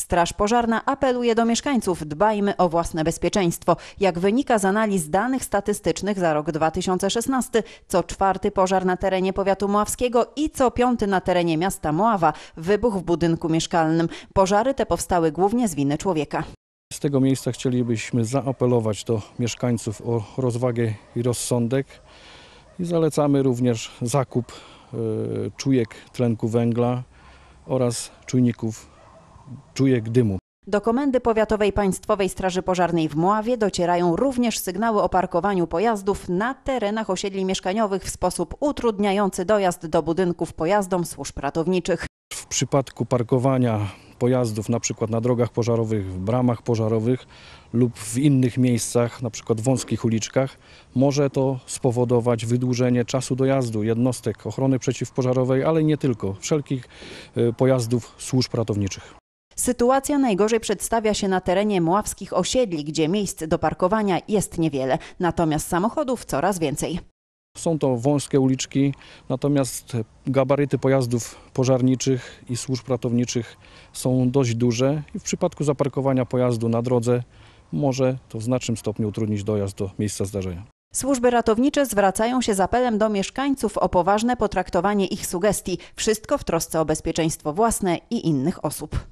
Straż Pożarna apeluje do mieszkańców: dbajmy o własne bezpieczeństwo. Jak wynika z analiz danych statystycznych za rok 2016, co czwarty pożar na terenie powiatu moławskiego i co piąty na terenie miasta Moława wybuch w budynku mieszkalnym. Pożary te powstały głównie z winy człowieka. Z tego miejsca chcielibyśmy zaapelować do mieszkańców o rozwagę i rozsądek i zalecamy również zakup e, czujek tlenku węgla oraz czujników czujek dymu. Do Komendy Powiatowej Państwowej Straży Pożarnej w Mławie docierają również sygnały o parkowaniu pojazdów na terenach osiedli mieszkaniowych w sposób utrudniający dojazd do budynków pojazdom służb ratowniczych. W przypadku parkowania pojazdów na przykład na drogach pożarowych, w bramach pożarowych lub w innych miejscach, na przykład wąskich uliczkach, może to spowodować wydłużenie czasu dojazdu jednostek ochrony przeciwpożarowej, ale nie tylko, wszelkich e, pojazdów służb ratowniczych. Sytuacja najgorzej przedstawia się na terenie mławskich osiedli, gdzie miejsc do parkowania jest niewiele, natomiast samochodów coraz więcej. Są to wąskie uliczki, natomiast gabaryty pojazdów pożarniczych i służb ratowniczych są dość duże i w przypadku zaparkowania pojazdu na drodze może to w znacznym stopniu utrudnić dojazd do miejsca zdarzenia. Służby ratownicze zwracają się z apelem do mieszkańców o poważne potraktowanie ich sugestii, wszystko w trosce o bezpieczeństwo własne i innych osób.